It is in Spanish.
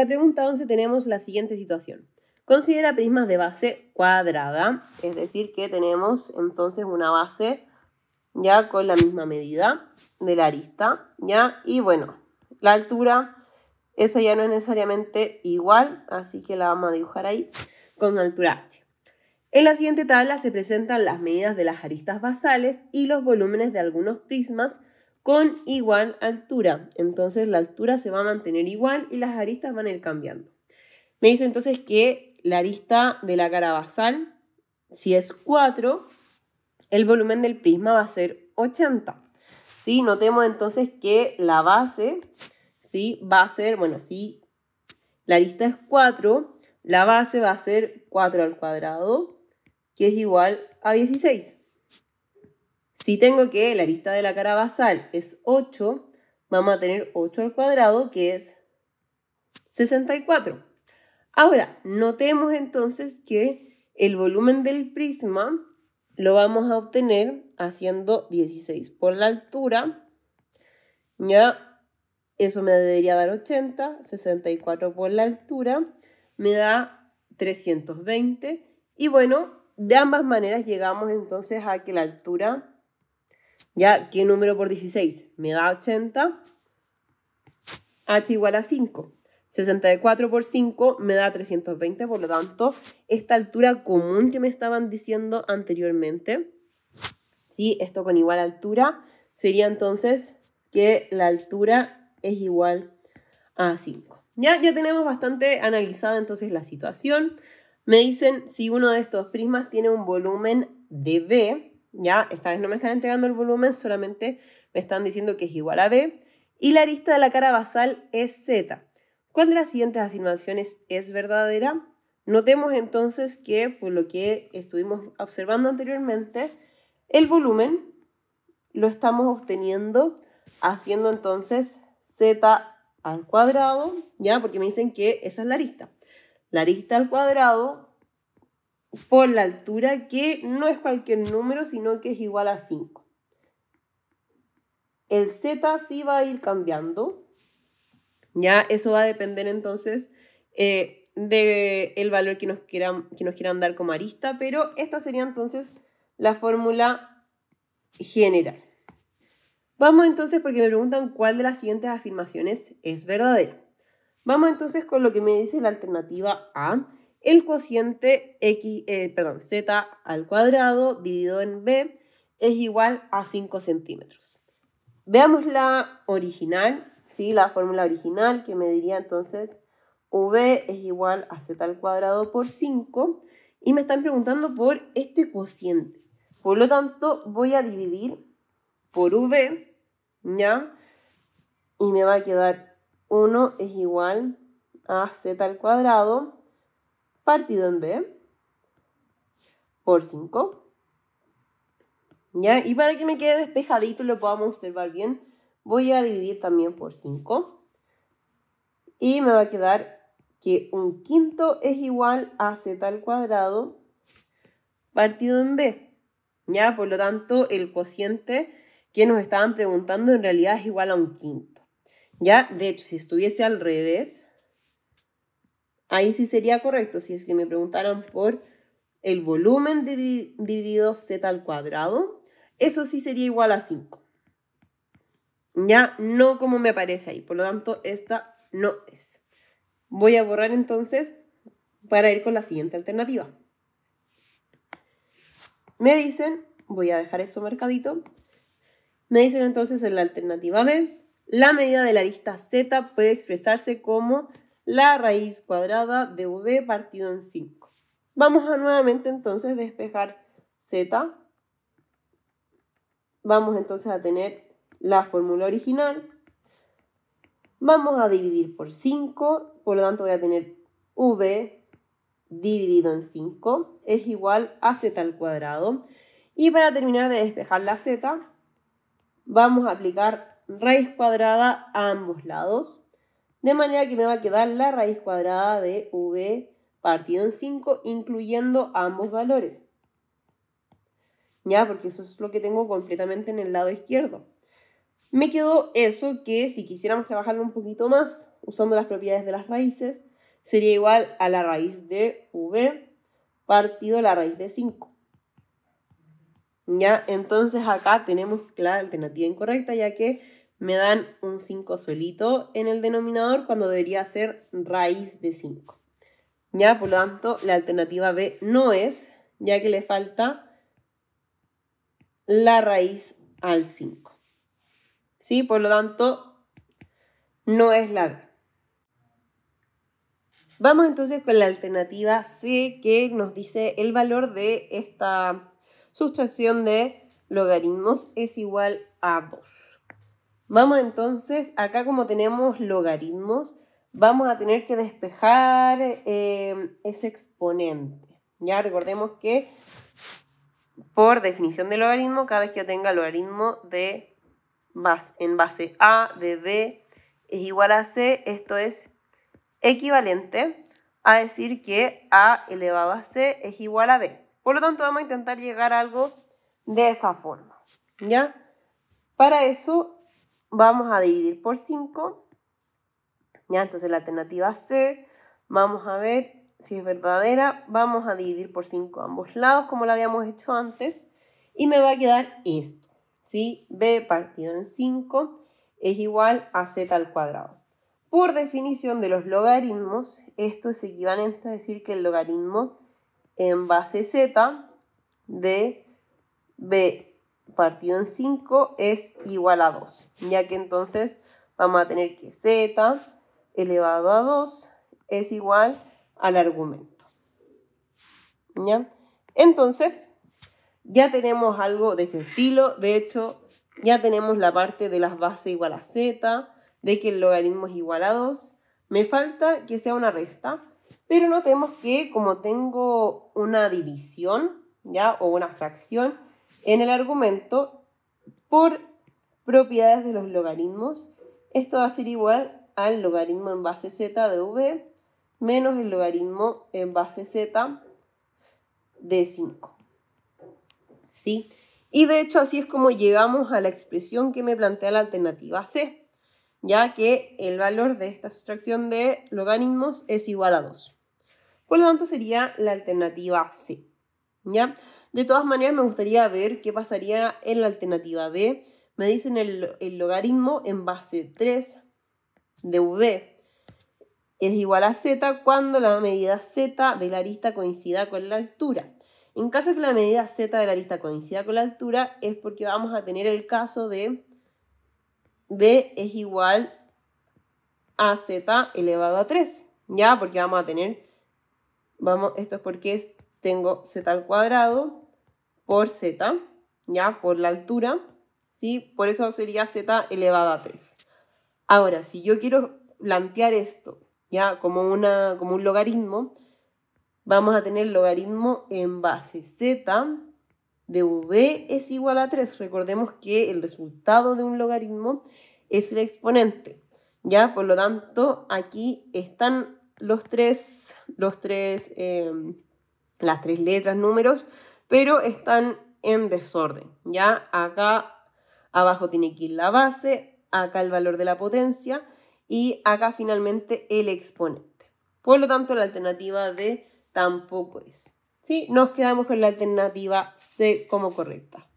la pregunta 11 tenemos la siguiente situación. Considera prismas de base cuadrada, es decir, que tenemos entonces una base ya con la misma medida de la arista, ¿ya? Y bueno, la altura, esa ya no es necesariamente igual, así que la vamos a dibujar ahí con altura h. En la siguiente tabla se presentan las medidas de las aristas basales y los volúmenes de algunos prismas con igual altura. Entonces la altura se va a mantener igual y las aristas van a ir cambiando. Me dice entonces que la arista de la cara basal, si es 4, el volumen del prisma va a ser 80. ¿Sí? Notemos entonces que la base ¿sí? va a ser, bueno, si la arista es 4, la base va a ser 4 al cuadrado, que es igual a 16. Si tengo que la arista de la cara basal es 8, vamos a tener 8 al cuadrado, que es 64. Ahora, notemos entonces que el volumen del prisma lo vamos a obtener haciendo 16 por la altura. Ya, eso me debería dar 80, 64 por la altura, me da 320. Y bueno, de ambas maneras llegamos entonces a que la altura ¿Ya? ¿Qué número por 16? Me da 80. H igual a 5. 64 por 5 me da 320, por lo tanto, esta altura común que me estaban diciendo anteriormente, ¿sí? Esto con igual altura, sería entonces que la altura es igual a 5. Ya, ya tenemos bastante analizada entonces la situación. Me dicen si uno de estos prismas tiene un volumen de B, ya, esta vez no me están entregando el volumen, solamente me están diciendo que es igual a B. Y la arista de la cara basal es Z. ¿Cuál de las siguientes afirmaciones es verdadera? Notemos entonces que, por lo que estuvimos observando anteriormente, el volumen lo estamos obteniendo haciendo entonces Z al cuadrado, ¿ya? Porque me dicen que esa es la arista. La arista al cuadrado por la altura, que no es cualquier número, sino que es igual a 5. El Z sí va a ir cambiando. Ya, eso va a depender entonces eh, del valor que nos, quieran, que nos quieran dar como arista, pero esta sería entonces la fórmula general. Vamos entonces, porque me preguntan cuál de las siguientes afirmaciones es verdadera. Vamos entonces con lo que me dice la alternativa A, el cociente X, eh, perdón, z al cuadrado dividido en b es igual a 5 centímetros. Veamos la original, ¿sí? la fórmula original que me diría entonces v es igual a z al cuadrado por 5 y me están preguntando por este cociente. Por lo tanto, voy a dividir por v, ¿ya? Y me va a quedar 1 es igual a z al cuadrado partido en B por 5. ¿Ya? Y para que me quede despejadito y lo podamos observar bien, voy a dividir también por 5. Y me va a quedar que un quinto es igual a z al cuadrado partido en b. ¿Ya? Por lo tanto, el cociente que nos estaban preguntando en realidad es igual a un quinto. ¿Ya? De hecho, si estuviese al revés, Ahí sí sería correcto, si es que me preguntaran por el volumen dividido z al cuadrado, eso sí sería igual a 5. Ya no como me aparece ahí, por lo tanto esta no es. Voy a borrar entonces para ir con la siguiente alternativa. Me dicen, voy a dejar eso marcadito, me dicen entonces en la alternativa B, la medida de la arista z puede expresarse como la raíz cuadrada de v partido en 5. Vamos a nuevamente entonces despejar z. Vamos entonces a tener la fórmula original. Vamos a dividir por 5, por lo tanto voy a tener v dividido en 5 es igual a z al cuadrado. Y para terminar de despejar la z, vamos a aplicar raíz cuadrada a ambos lados. De manera que me va a quedar la raíz cuadrada de V partido en 5, incluyendo ambos valores. Ya, porque eso es lo que tengo completamente en el lado izquierdo. Me quedó eso que si quisiéramos trabajarlo un poquito más, usando las propiedades de las raíces, sería igual a la raíz de V partido la raíz de 5. ¿Ya? Entonces acá tenemos la alternativa incorrecta, ya que me dan un 5 solito en el denominador cuando debería ser raíz de 5. Ya, por lo tanto, la alternativa B no es, ya que le falta la raíz al 5. ¿Sí? Por lo tanto, no es la B. Vamos entonces con la alternativa C que nos dice el valor de esta sustracción de logaritmos es igual a 2. Vamos entonces, acá como tenemos logaritmos, vamos a tener que despejar eh, ese exponente. Ya recordemos que por definición de logaritmo, cada vez que yo tenga logaritmo de base, en base a de b es igual a c, esto es equivalente a decir que a elevado a c es igual a b. Por lo tanto, vamos a intentar llegar a algo de esa forma. ¿Ya? Para eso vamos a dividir por 5. Ya, entonces la alternativa C, vamos a ver si es verdadera, vamos a dividir por 5 ambos lados como lo habíamos hecho antes y me va a quedar esto, ¿sí? B partido en 5 es igual a Z al cuadrado. Por definición de los logaritmos, esto es equivalente a decir que el logaritmo en base Z de B partido en 5 es igual a 2, ya que entonces vamos a tener que z elevado a 2 es igual al argumento. ¿Ya? Entonces, ya tenemos algo de este estilo, de hecho, ya tenemos la parte de las bases igual a z, de que el logaritmo es igual a 2, me falta que sea una resta, pero notemos que como tengo una división, ¿ya? O una fracción, en el argumento por propiedades de los logaritmos. Esto va a ser igual al logaritmo en base z de v menos el logaritmo en base z de 5. ¿Sí? Y de hecho así es como llegamos a la expresión que me plantea la alternativa C, ya que el valor de esta sustracción de logaritmos es igual a 2. Por lo tanto sería la alternativa C. ¿ya? De todas maneras, me gustaría ver qué pasaría en la alternativa B. Me dicen el, logaritmo en base 3 de V es igual a z cuando la medida z de la arista coincida con la altura. En caso de que la medida z de la arista coincida con la altura, es porque vamos a tener el caso de b es igual a z elevado a 3, ¿ya? Porque vamos a tener, vamos, esto es porque es tengo z al cuadrado por z, ya, por la altura, ¿sí? Por eso sería z elevada a 3. Ahora, si yo quiero plantear esto, ya, como, una, como un logaritmo, vamos a tener logaritmo en base z de v es igual a 3. Recordemos que el resultado de un logaritmo es el exponente, ¿ya? Por lo tanto, aquí están los tres, los tres... Eh, las tres letras, números, pero están en desorden, ¿ya? Acá abajo tiene que ir la base, acá el valor de la potencia y acá finalmente el exponente. Por lo tanto, la alternativa D tampoco es. ¿sí? Nos quedamos con la alternativa C como correcta.